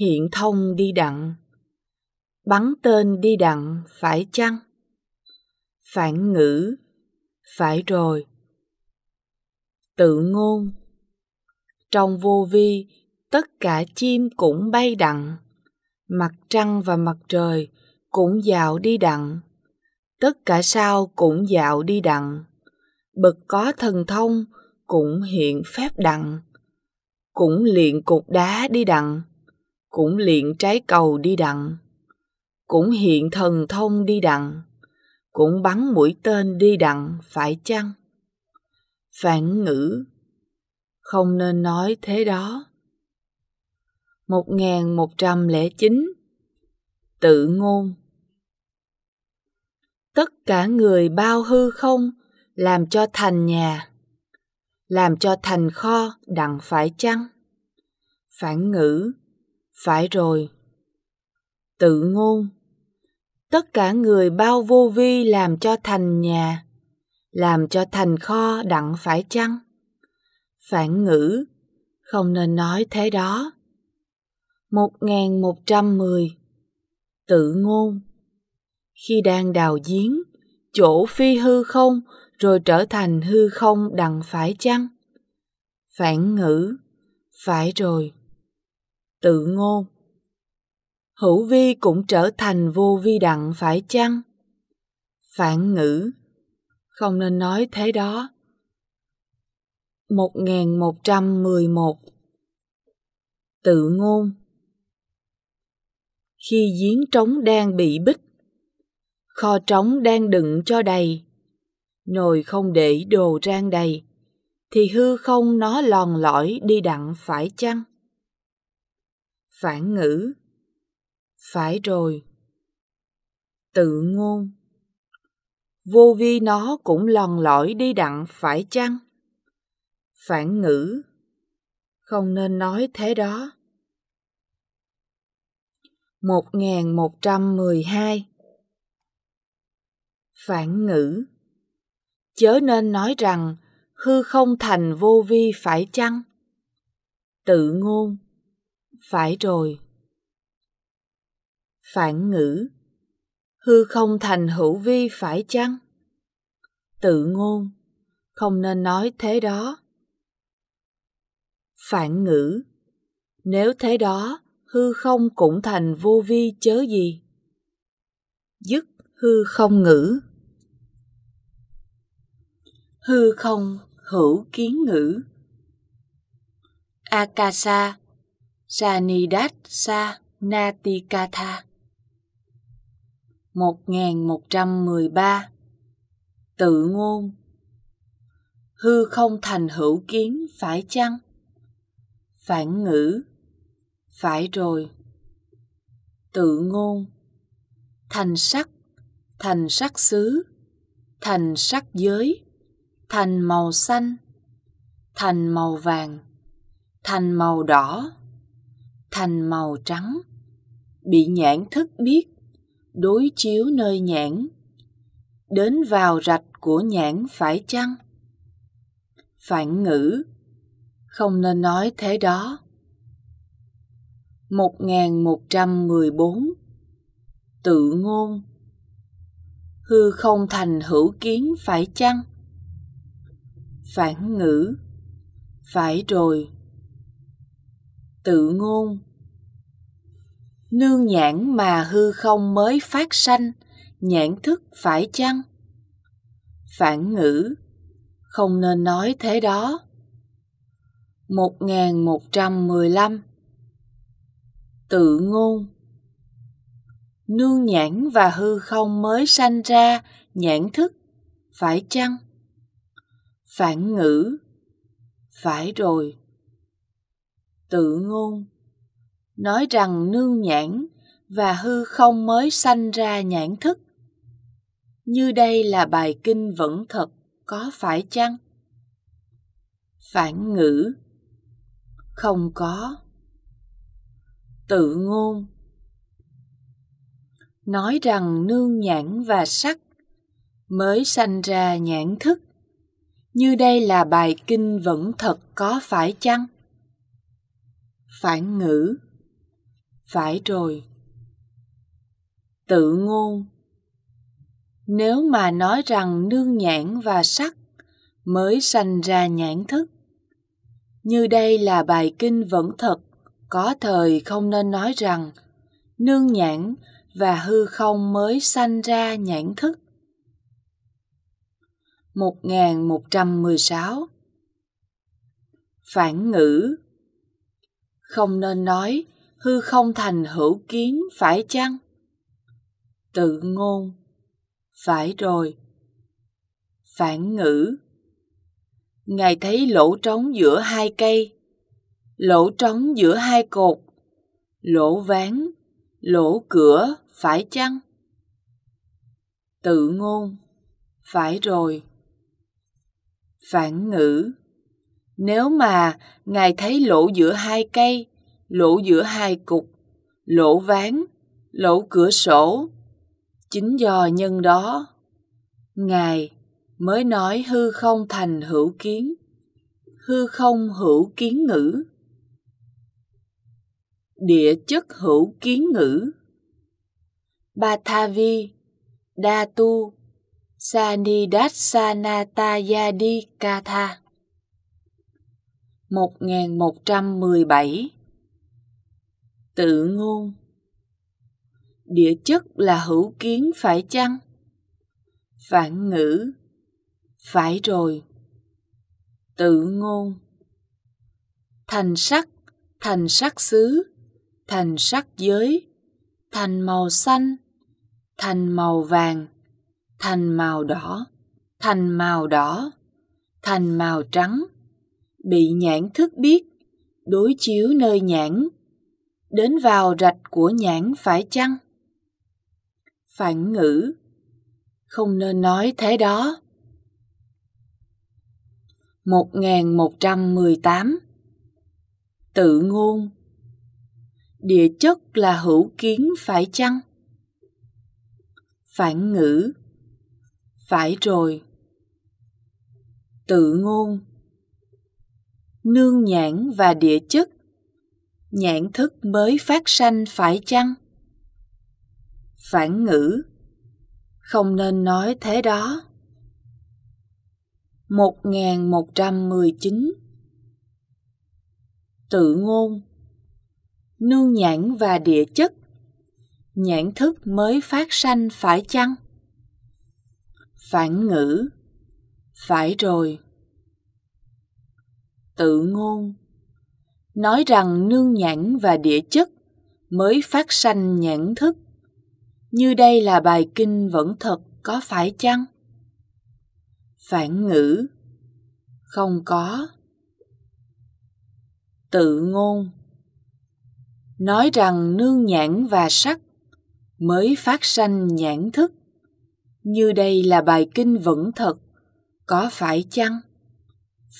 hiện thông đi đặng bắn tên đi đặng phải chăng phản ngữ phải rồi tự ngôn trong vô vi tất cả chim cũng bay đặng mặt trăng và mặt trời cũng dạo đi đặng tất cả sao cũng dạo đi đặng bậc có thần thông cũng hiện phép đặng cũng luyện cục đá đi đặng cũng luyện trái cầu đi đặng cũng hiện thần thông đi đặng cũng bắn mũi tên đi đặng phải chăng phản ngữ không nên nói thế đó 1109 Tự ngôn Tất cả người bao hư không làm cho thành nhà, làm cho thành kho đặng phải chăng? Phản ngữ, phải rồi. Tự ngôn Tất cả người bao vô vi làm cho thành nhà, làm cho thành kho đặng phải chăng phản ngữ không nên nói thế đó 1110 Tự ngôn Khi đang đào giếng, chỗ phi hư không rồi trở thành hư không đặng phải chăng? Phản ngữ Phải rồi Tự ngôn Hữu vi cũng trở thành vô vi đặng phải chăng? Phản ngữ không nên nói thế đó. 1111 Tự ngôn Khi giếng trống đang bị bích, kho trống đang đựng cho đầy, nồi không để đồ rang đầy, thì hư không nó lòn lõi đi đặng phải chăng? Phản ngữ Phải rồi Tự ngôn vô vi nó cũng lòn lõi đi đặng phải chăng phản ngữ không nên nói thế đó 1112 Phản ngữ Chớ nên nói rằng hư không thành vô vi phải chăng? Tự ngôn Phải rồi Phản ngữ hư không thành hữu vi phải chăng tự ngôn không nên nói thế đó phản ngữ nếu thế đó hư không cũng thành vô vi chớ gì dứt hư không ngữ hư không hữu kiến ngữ akasa sanidasa natikatha 1113 Tự ngôn Hư không thành hữu kiến phải chăng? Phản ngữ Phải rồi Tự ngôn Thành sắc Thành sắc xứ Thành sắc giới Thành màu xanh Thành màu vàng Thành màu đỏ Thành màu trắng Bị nhãn thức biết đối chiếu nơi nhãn đến vào rạch của nhãn phải chăng phản ngữ không nên nói thế đó 1114 Tự ngôn Hư không thành hữu kiến phải chăng? Phản ngữ Phải rồi Tự ngôn nương nhãn mà hư không mới phát sanh nhãn thức phải chăng phản ngữ không nên nói thế đó 1115 Tự ngôn Nương nhãn và hư không mới sanh ra nhãn thức, phải chăng? Phản ngữ Phải rồi Tự ngôn nói rằng nương nhãn và hư không mới sanh ra nhãn thức. Như đây là bài kinh vẫn thật, có phải chăng? Phản ngữ Không có Tự ngôn Nói rằng nương nhãn và sắc mới sanh ra nhãn thức. Như đây là bài kinh vẫn thật có phải chăng? Phản ngữ phải rồi tự ngôn nếu mà nói rằng nương nhãn và sắc mới sanh ra nhãn thức như đây là bài kinh vẫn thật có thời không nên nói rằng nương nhãn và hư không mới sanh ra nhãn thức 1116 Phản ngữ Không nên nói hư không thành hữu kiến phải chăng tự ngôn phải rồi phản ngữ ngài thấy lỗ trống giữa hai cây lỗ trống giữa hai cột lỗ ván lỗ cửa phải chăng tự ngôn phải rồi phản ngữ nếu mà ngài thấy lỗ giữa hai cây lỗ giữa hai cục, lỗ ván, lỗ cửa sổ. Chính do nhân đó, Ngài mới nói hư không thành hữu kiến, hư không hữu kiến ngữ. Địa chất hữu kiến ngữ ba Bathavi, Đa Tu, Sanidasanatayadi Katha 1117 Tự ngôn Địa chất là hữu kiến phải chăng? Phản ngữ Phải rồi Tự ngôn Thành sắc, thành sắc xứ, thành sắc giới, thành màu xanh, thành màu vàng, thành màu đỏ, thành màu đỏ, thành màu trắng, bị nhãn thức biết, đối chiếu nơi nhãn đến vào rạch của nhãn phải chăng? Phản ngữ, không nên nói thế đó. 1118 Tự ngôn Địa chất là hữu kiến phải chăng? Phản ngữ Phải rồi Tự ngôn Nương nhãn và địa chất nhãn thức mới phát sanh phải chăng phản ngữ không nên nói thế đó 1119 Tự ngôn Nương nhãn và địa chất Nhãn thức mới phát sanh phải chăng? Phản ngữ Phải rồi Tự ngôn nói rằng nương nhãn và địa chất mới phát sanh nhãn thức. Như đây là bài kinh vẫn thật có phải chăng? Phản ngữ Không có Tự ngôn Nói rằng nương nhãn và sắc mới phát sanh nhãn thức. Như đây là bài kinh vẫn thật có phải chăng?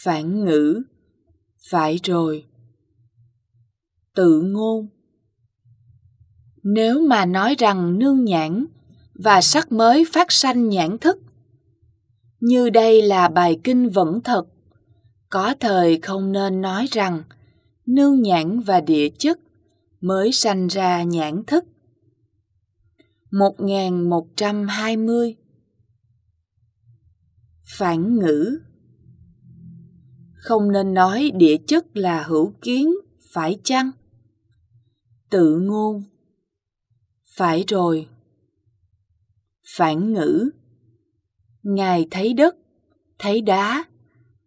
Phản ngữ Phải rồi tự ngôn nếu mà nói rằng nương nhãn và sắc mới phát sanh nhãn thức như đây là bài kinh vẫn thật có thời không nên nói rằng nương nhãn và địa chất mới sanh ra nhãn thức 1120 Phản ngữ Không nên nói địa chất là hữu kiến, phải chăng? tự ngôn phải rồi phản ngữ ngài thấy đất thấy đá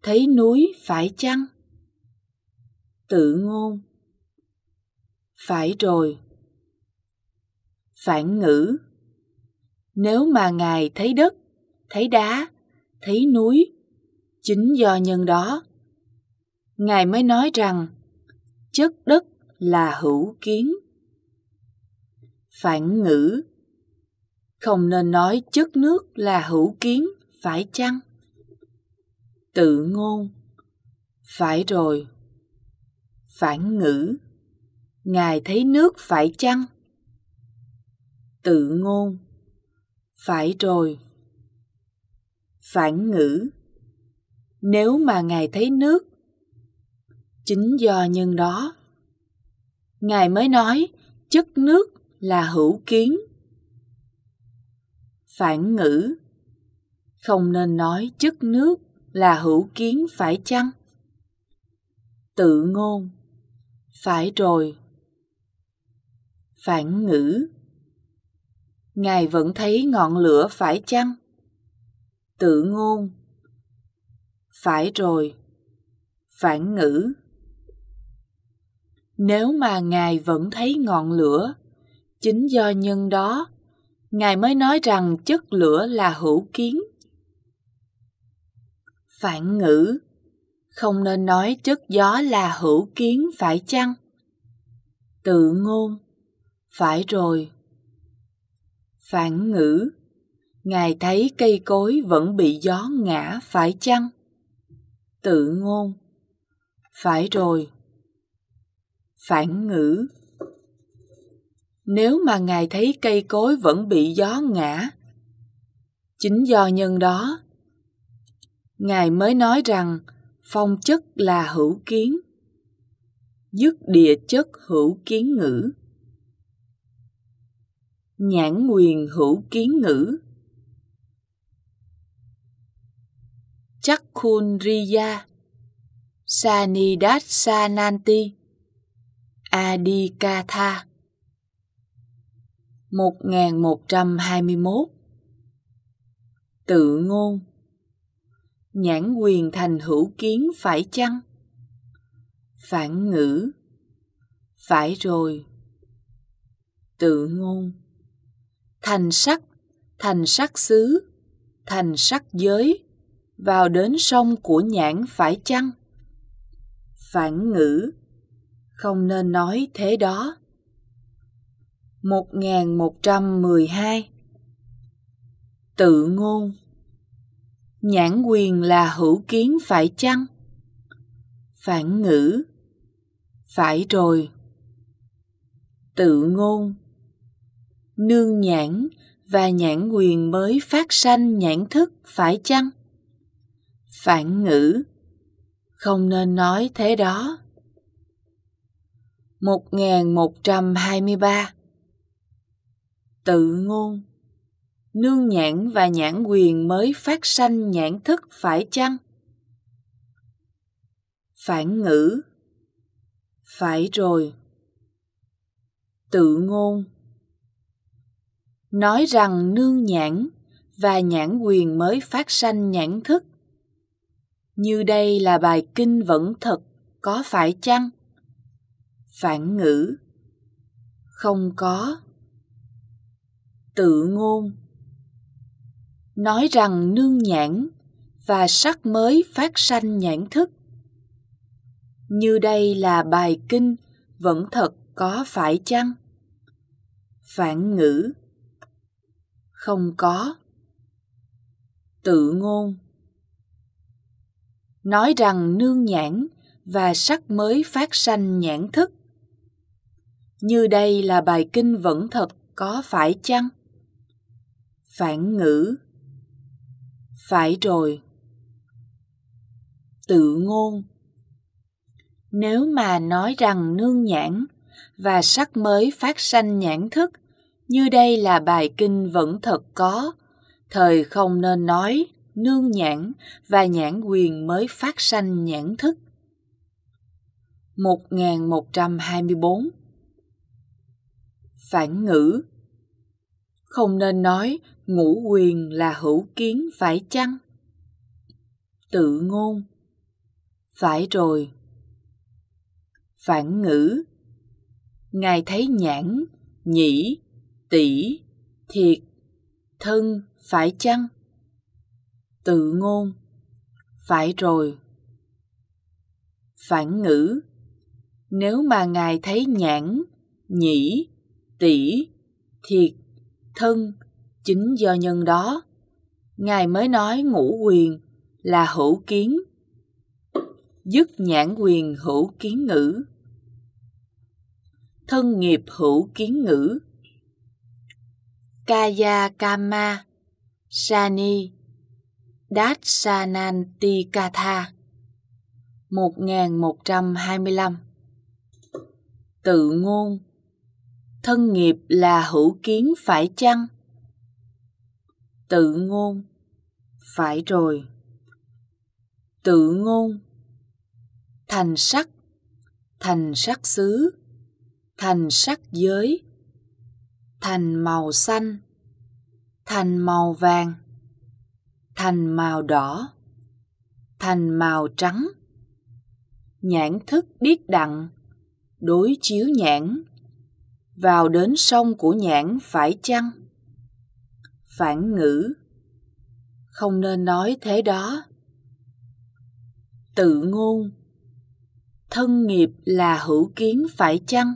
thấy núi phải chăng tự ngôn phải rồi phản ngữ nếu mà ngài thấy đất thấy đá thấy núi chính do nhân đó ngài mới nói rằng chất đất là hữu kiến phản ngữ không nên nói chất nước là hữu kiến phải chăng tự ngôn phải rồi phản ngữ ngài thấy nước phải chăng tự ngôn phải rồi phản ngữ nếu mà ngài thấy nước chính do nhân đó Ngài mới nói chất nước là hữu kiến. Phản ngữ Không nên nói chất nước là hữu kiến phải chăng? Tự ngôn Phải rồi Phản ngữ Ngài vẫn thấy ngọn lửa phải chăng? Tự ngôn Phải rồi Phản ngữ nếu mà ngài vẫn thấy ngọn lửa chính do nhân đó ngài mới nói rằng chất lửa là hữu kiến phản ngữ không nên nói chất gió là hữu kiến phải chăng tự ngôn phải rồi phản ngữ ngài thấy cây cối vẫn bị gió ngã phải chăng tự ngôn phải rồi phản ngữ nếu mà ngài thấy cây cối vẫn bị gió ngã chính do nhân đó ngài mới nói rằng phong chất là hữu kiến dứt địa chất hữu kiến ngữ nhãn quyền hữu kiến ngữ chắc khun riya sanidad sananti Adikatha 1121 Tự ngôn Nhãn quyền thành hữu kiến phải chăng? Phản ngữ Phải rồi Tự ngôn Thành sắc, thành sắc xứ, thành sắc giới Vào đến sông của nhãn phải chăng? Phản ngữ không nên nói thế đó. 1112 Tự ngôn Nhãn quyền là hữu kiến phải chăng? Phản ngữ Phải rồi Tự ngôn Nương nhãn và nhãn quyền mới phát sanh nhãn thức phải chăng? Phản ngữ Không nên nói thế đó 1123 Tự ngôn Nương nhãn và nhãn quyền mới phát sanh nhãn thức phải chăng? Phản ngữ Phải rồi Tự ngôn Nói rằng nương nhãn và nhãn quyền mới phát sanh nhãn thức. Như đây là bài kinh vẫn thật, có phải chăng? phản ngữ không có tự ngôn nói rằng nương nhãn và sắc mới phát sanh nhãn thức như đây là bài kinh vẫn thật có phải chăng phản ngữ không có tự ngôn nói rằng nương nhãn và sắc mới phát sanh nhãn thức như đây là bài kinh vẫn thật có phải chăng phản ngữ phải rồi tự ngôn nếu mà nói rằng nương nhãn và sắc mới phát sanh nhãn thức như đây là bài kinh vẫn thật có thời không nên nói nương nhãn và nhãn quyền mới phát sanh nhãn thức 1124 phản ngữ không nên nói ngũ quyền là hữu kiến phải chăng tự ngôn phải rồi phản ngữ ngài thấy nhãn nhĩ tỷ thiệt thân phải chăng tự ngôn phải rồi phản ngữ nếu mà ngài thấy nhãn nhĩ tỷ, thiệt, thân, chính do nhân đó. Ngài mới nói ngũ quyền là hữu kiến, dứt nhãn quyền hữu kiến ngữ. Thân nghiệp hữu kiến ngữ. Kaya Kama Sani Dasananti Katha 1125 Tự ngôn thân nghiệp là hữu kiến phải chăng tự ngôn phải rồi tự ngôn thành sắc thành sắc xứ thành sắc giới thành màu xanh thành màu vàng thành màu đỏ thành màu trắng nhãn thức biết đặng đối chiếu nhãn vào đến sông của nhãn phải chăng? Phản ngữ Không nên nói thế đó. Tự ngôn Thân nghiệp là hữu kiến phải chăng?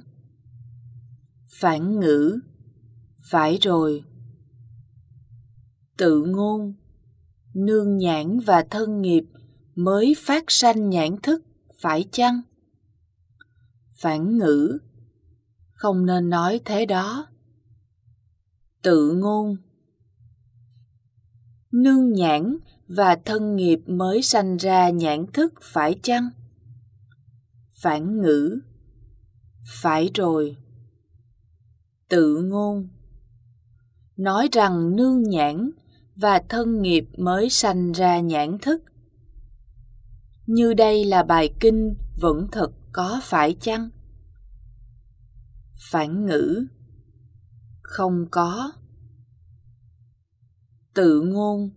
Phản ngữ Phải rồi. Tự ngôn Nương nhãn và thân nghiệp mới phát sanh nhãn thức phải chăng? Phản ngữ không nên nói thế đó. Tự ngôn Nương nhãn và thân nghiệp mới sanh ra nhãn thức phải chăng? Phản ngữ Phải rồi Tự ngôn Nói rằng nương nhãn và thân nghiệp mới sanh ra nhãn thức. Như đây là bài kinh vẫn thật có phải chăng? phản ngữ không có tự ngôn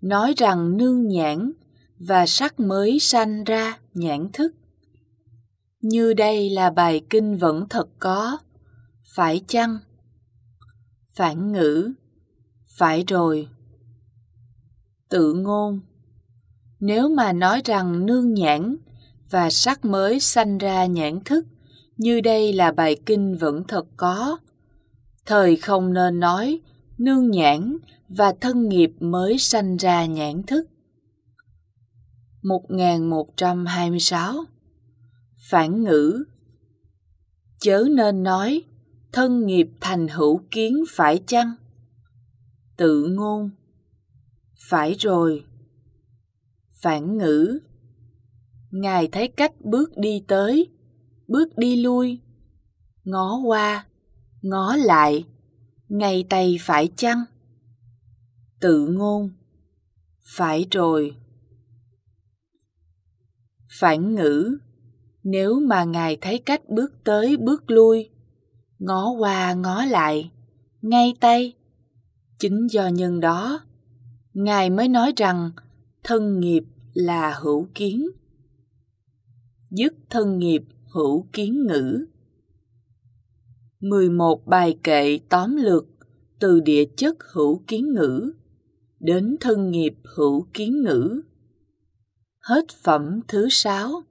nói rằng nương nhãn và sắc mới sanh ra nhãn thức như đây là bài kinh vẫn thật có phải chăng phản ngữ phải rồi tự ngôn nếu mà nói rằng nương nhãn và sắc mới sanh ra nhãn thức như đây là bài kinh vẫn thật có. Thời không nên nói, nương nhãn và thân nghiệp mới sanh ra nhãn thức. 1126 Phản ngữ Chớ nên nói, thân nghiệp thành hữu kiến phải chăng? Tự ngôn Phải rồi Phản ngữ Ngài thấy cách bước đi tới, bước đi lui ngó qua ngó lại ngay tay phải chăng tự ngôn phải rồi phản ngữ nếu mà ngài thấy cách bước tới bước lui ngó qua ngó lại ngay tay chính do nhân đó ngài mới nói rằng thân nghiệp là hữu kiến dứt thân nghiệp hữu kiến ngữ. 11 bài kệ tóm lược từ địa chất hữu kiến ngữ đến thân nghiệp hữu kiến ngữ. Hết phẩm thứ sáu